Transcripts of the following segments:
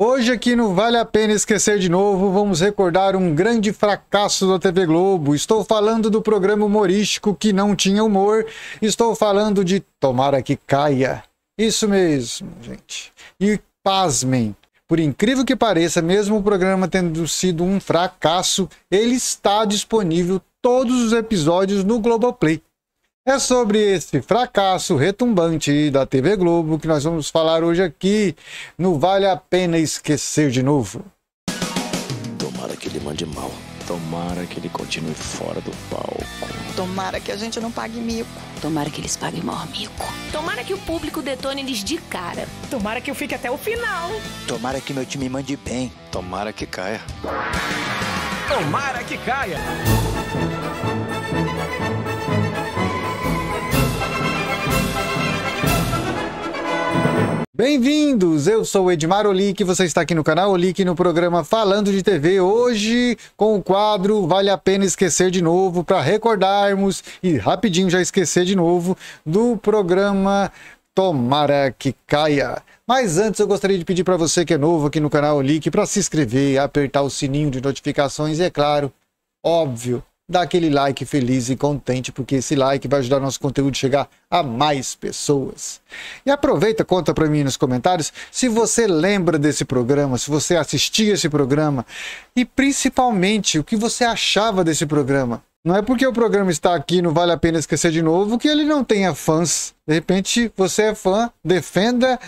Hoje aqui no Vale a Pena Esquecer de Novo, vamos recordar um grande fracasso da TV Globo. Estou falando do programa humorístico que não tinha humor. Estou falando de Tomara que Caia. Isso mesmo, gente. E pasmem, por incrível que pareça, mesmo o programa tendo sido um fracasso, ele está disponível todos os episódios no Globoplay. É sobre esse fracasso retumbante da TV Globo que nós vamos falar hoje aqui Não Vale a Pena Esquecer de Novo. Tomara que ele mande mal. Tomara que ele continue fora do palco. Tomara que a gente não pague mico. Tomara que eles paguem maior mico. Tomara que o público detone eles de cara. Tomara que eu fique até o final. Tomara que meu time mande bem. Tomara que caia. Tomara que caia. Bem-vindos! Eu sou o Edmar Olic, você está aqui no canal Olic no programa Falando de TV, hoje com o quadro Vale a Pena Esquecer de Novo, para recordarmos e rapidinho já esquecer de novo do programa Tomara que Caia. Mas antes eu gostaria de pedir para você que é novo aqui no canal Olic para se inscrever, apertar o sininho de notificações e, é claro, óbvio, dá aquele like feliz e contente, porque esse like vai ajudar nosso conteúdo a chegar a mais pessoas. E aproveita, conta para mim nos comentários se você lembra desse programa, se você assistia esse programa e principalmente o que você achava desse programa. Não é porque o programa está aqui não Vale a Pena Esquecer de Novo que ele não tenha fãs. De repente, você é fã, defenda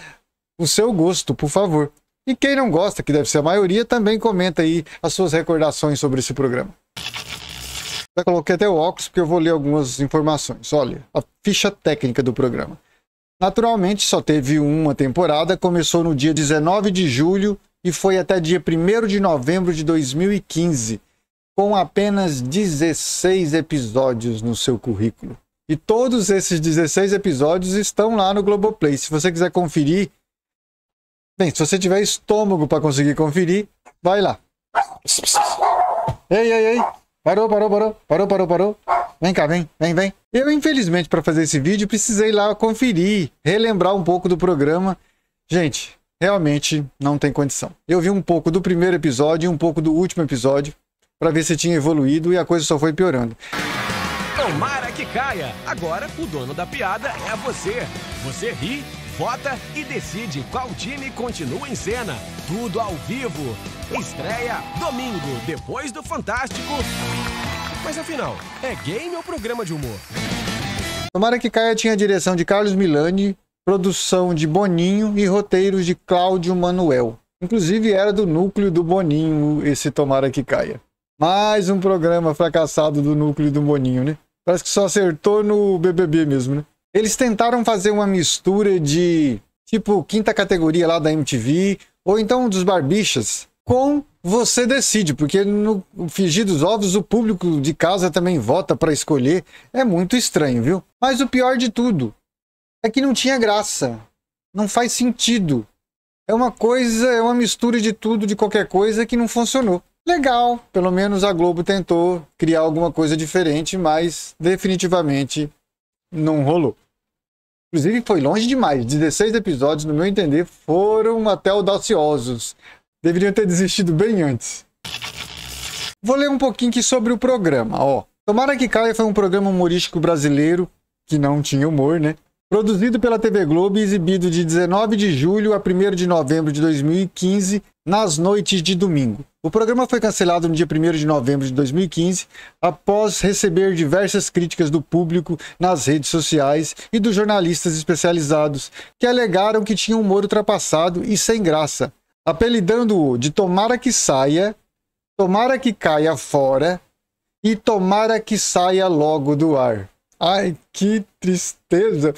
o seu gosto, por favor. E quem não gosta, que deve ser a maioria, também comenta aí as suas recordações sobre esse programa. Já coloquei até o óculos porque eu vou ler algumas informações. Olha, a ficha técnica do programa. Naturalmente, só teve uma temporada, começou no dia 19 de julho e foi até dia 1 de novembro de 2015, com apenas 16 episódios no seu currículo. E todos esses 16 episódios estão lá no Globoplay. Se você quiser conferir, bem, se você tiver estômago para conseguir conferir, vai lá. Ei, ei, ei! Parou, parou, parou, parou, parou, parou. Vem cá, vem, vem, vem. Eu, infelizmente, para fazer esse vídeo, precisei lá conferir, relembrar um pouco do programa. Gente, realmente não tem condição. Eu vi um pouco do primeiro episódio e um pouco do último episódio para ver se tinha evoluído e a coisa só foi piorando. Tomara que caia. Agora o dono da piada é você. Você ri vota e decide qual time continua em cena. Tudo ao vivo. Estreia domingo, depois do Fantástico. Mas afinal, é game ou programa de humor? Tomara que Caia tinha a direção de Carlos Milani, produção de Boninho e roteiros de Cláudio Manuel. Inclusive era do núcleo do Boninho esse Tomara que Caia. Mais um programa fracassado do núcleo do Boninho, né? Parece que só acertou no BBB mesmo, né? Eles tentaram fazer uma mistura de tipo quinta categoria lá da MTV, ou então dos barbichas, com você decide, porque no Fingir dos Ovos o público de casa também vota para escolher. É muito estranho, viu? Mas o pior de tudo é que não tinha graça. Não faz sentido. É uma coisa, é uma mistura de tudo, de qualquer coisa que não funcionou. Legal, pelo menos a Globo tentou criar alguma coisa diferente, mas definitivamente não rolou. Inclusive, foi longe demais. 16 episódios, no meu entender, foram até audaciosos. Deveriam ter desistido bem antes. Vou ler um pouquinho aqui sobre o programa, ó. Tomara que Caia foi um programa humorístico brasileiro, que não tinha humor, né? Produzido pela TV Globo e exibido de 19 de julho a 1 de novembro de 2015, nas noites de domingo. O programa foi cancelado no dia 1 de novembro de 2015, após receber diversas críticas do público nas redes sociais e dos jornalistas especializados, que alegaram que tinha um humor ultrapassado e sem graça, apelidando-o de Tomara que saia, Tomara que caia fora e Tomara que saia logo do ar. Ai, que tristeza.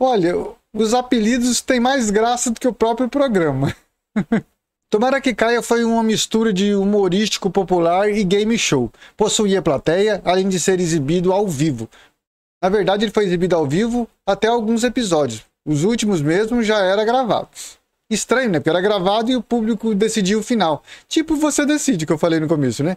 Olha, os apelidos têm mais graça do que o próprio programa. Tomara que Caia foi uma mistura de humorístico popular e game show. Possuía plateia, além de ser exibido ao vivo. Na verdade, ele foi exibido ao vivo até alguns episódios. Os últimos mesmo já eram gravados. Estranho, né? Porque era gravado e o público decidiu o final. Tipo, você decide, que eu falei no começo, né?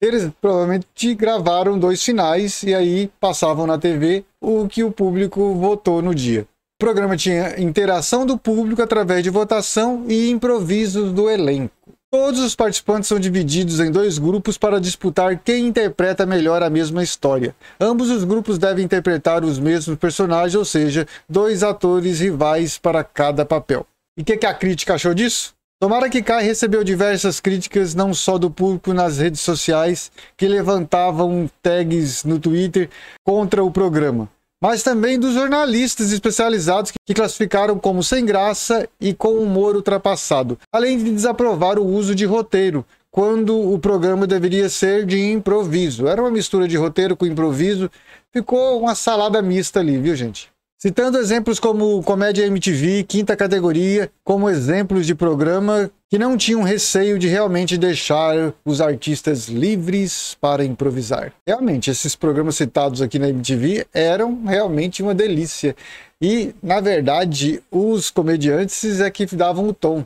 Eles provavelmente gravaram dois finais e aí passavam na TV o que o público votou no dia. O programa tinha interação do público através de votação e improvisos do elenco. Todos os participantes são divididos em dois grupos para disputar quem interpreta melhor a mesma história. Ambos os grupos devem interpretar os mesmos personagens, ou seja, dois atores rivais para cada papel. E o que, que a crítica achou disso? Tomara que Kai recebeu diversas críticas, não só do público nas redes sociais, que levantavam tags no Twitter contra o programa, mas também dos jornalistas especializados que classificaram como sem graça e com humor ultrapassado, além de desaprovar o uso de roteiro, quando o programa deveria ser de improviso. Era uma mistura de roteiro com improviso, ficou uma salada mista ali, viu, gente? Citando exemplos como Comédia MTV, quinta categoria, como exemplos de programa que não tinham receio de realmente deixar os artistas livres para improvisar. Realmente, esses programas citados aqui na MTV eram realmente uma delícia. E, na verdade, os comediantes é que davam o tom.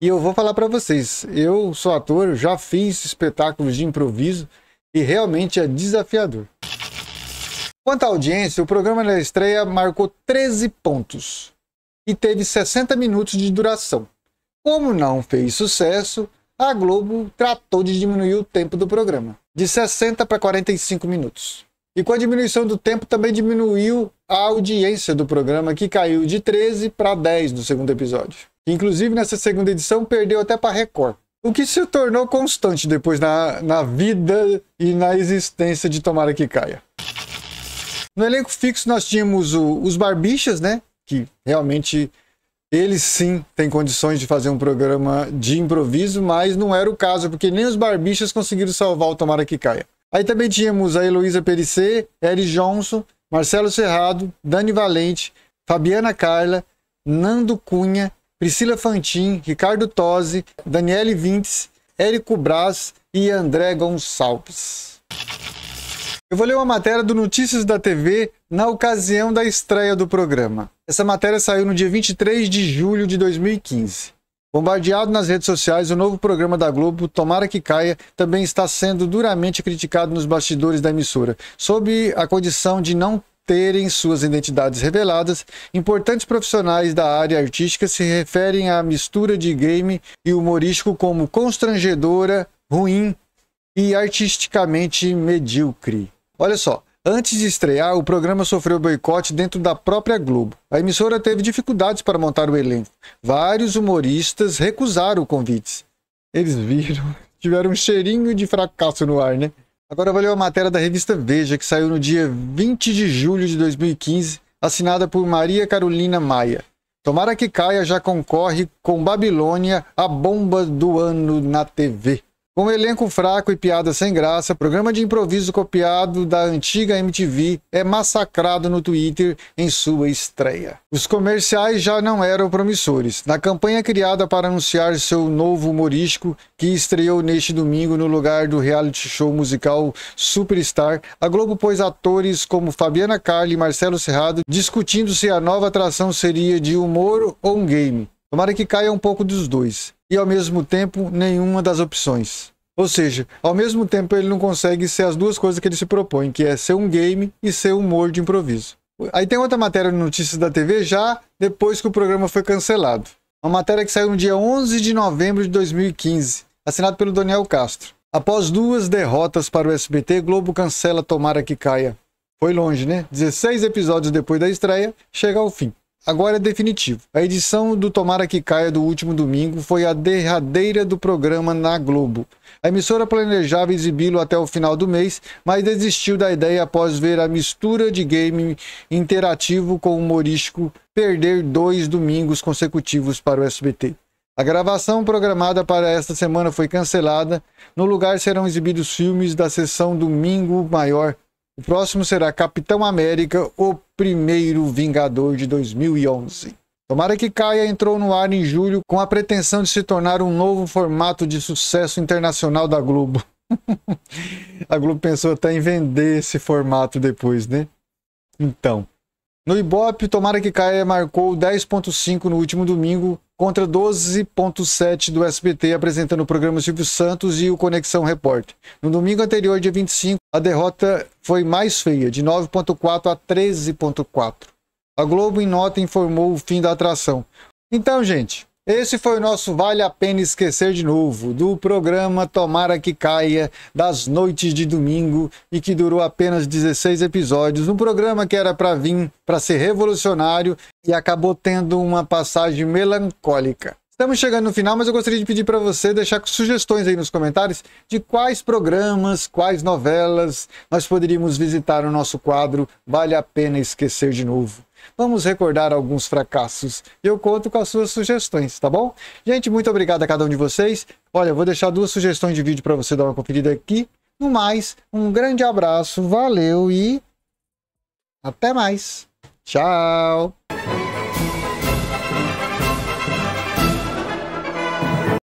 E eu vou falar para vocês, eu sou ator, já fiz espetáculos de improviso e realmente é desafiador. Quanto à audiência, o programa da estreia marcou 13 pontos e teve 60 minutos de duração. Como não fez sucesso, a Globo tratou de diminuir o tempo do programa, de 60 para 45 minutos. E com a diminuição do tempo também diminuiu a audiência do programa, que caiu de 13 para 10 no segundo episódio. Inclusive, nessa segunda edição, perdeu até para Record. O que se tornou constante depois na, na vida e na existência de Tomara que Caia. No elenco fixo nós tínhamos o, os Barbixas, né? Que realmente eles sim têm condições de fazer um programa de improviso, mas não era o caso, porque nem os Barbixas conseguiram salvar o Tomara que Caia. Aí também tínhamos a Heloísa Perissé, Eric Johnson, Marcelo Serrado, Dani Valente, Fabiana Carla, Nando Cunha, Priscila Fantin, Ricardo Tosi, Daniele Vintes, Érico Braz e André Gonçalves. Eu vou ler uma matéria do Notícias da TV na ocasião da estreia do programa. Essa matéria saiu no dia 23 de julho de 2015. Bombardeado nas redes sociais, o novo programa da Globo, Tomara que Caia, também está sendo duramente criticado nos bastidores da emissora, sob a condição de não terem suas identidades reveladas, importantes profissionais da área artística se referem à mistura de game e humorístico como constrangedora, ruim e artisticamente medíocre. Olha só, antes de estrear, o programa sofreu boicote dentro da própria Globo. A emissora teve dificuldades para montar o elenco. Vários humoristas recusaram o convite. Eles viram, tiveram um cheirinho de fracasso no ar, né? Agora valeu a matéria da revista Veja, que saiu no dia 20 de julho de 2015, assinada por Maria Carolina Maia. Tomara que Caia já concorre com Babilônia, a bomba do ano na TV. Com elenco fraco e piada sem graça, programa de improviso copiado da antiga MTV é massacrado no Twitter em sua estreia. Os comerciais já não eram promissores. Na campanha criada para anunciar seu novo humorístico, que estreou neste domingo no lugar do reality show musical Superstar, a Globo pôs atores como Fabiana Carli e Marcelo Serrado discutindo se a nova atração seria de humor ou um game. Tomara que caia um pouco dos dois e ao mesmo tempo nenhuma das opções. Ou seja, ao mesmo tempo ele não consegue ser as duas coisas que ele se propõe, que é ser um game e ser um humor de improviso. Aí tem outra matéria no Notícias da TV já depois que o programa foi cancelado. Uma matéria que saiu no dia 11 de novembro de 2015, assinado pelo Daniel Castro. Após duas derrotas para o SBT, Globo cancela Tomara que Caia. Foi longe, né? 16 episódios depois da estreia, chega ao fim. Agora é definitivo. A edição do Tomara que Caia do último domingo foi a derradeira do programa na Globo. A emissora planejava exibi-lo até o final do mês, mas desistiu da ideia após ver a mistura de game interativo com humorístico perder dois domingos consecutivos para o SBT. A gravação programada para esta semana foi cancelada. No lugar serão exibidos filmes da sessão Domingo Maior o próximo será Capitão América, o primeiro Vingador de 2011. Tomara que Caia entrou no ar em julho com a pretensão de se tornar um novo formato de sucesso internacional da Globo. a Globo pensou até em vender esse formato depois, né? Então, no Ibope, Tomara que Caia marcou 10,5 no último domingo contra 12,7 do SBT, apresentando o programa Silvio Santos e o Conexão Repórter. No domingo anterior, dia 25, a derrota foi mais feia, de 9,4 a 13,4. A Globo, em nota, informou o fim da atração. Então, gente, esse foi o nosso Vale a Pena Esquecer de Novo, do programa Tomara que Caia, das noites de domingo, e que durou apenas 16 episódios. Um programa que era para vir, para ser revolucionário, e acabou tendo uma passagem melancólica. Estamos chegando no final, mas eu gostaria de pedir para você deixar sugestões aí nos comentários de quais programas, quais novelas nós poderíamos visitar no nosso quadro Vale a Pena Esquecer de Novo. Vamos recordar alguns fracassos. Eu conto com as suas sugestões, tá bom? Gente, muito obrigado a cada um de vocês. Olha, eu vou deixar duas sugestões de vídeo para você dar uma conferida aqui. No mais, um grande abraço, valeu e até mais. Tchau.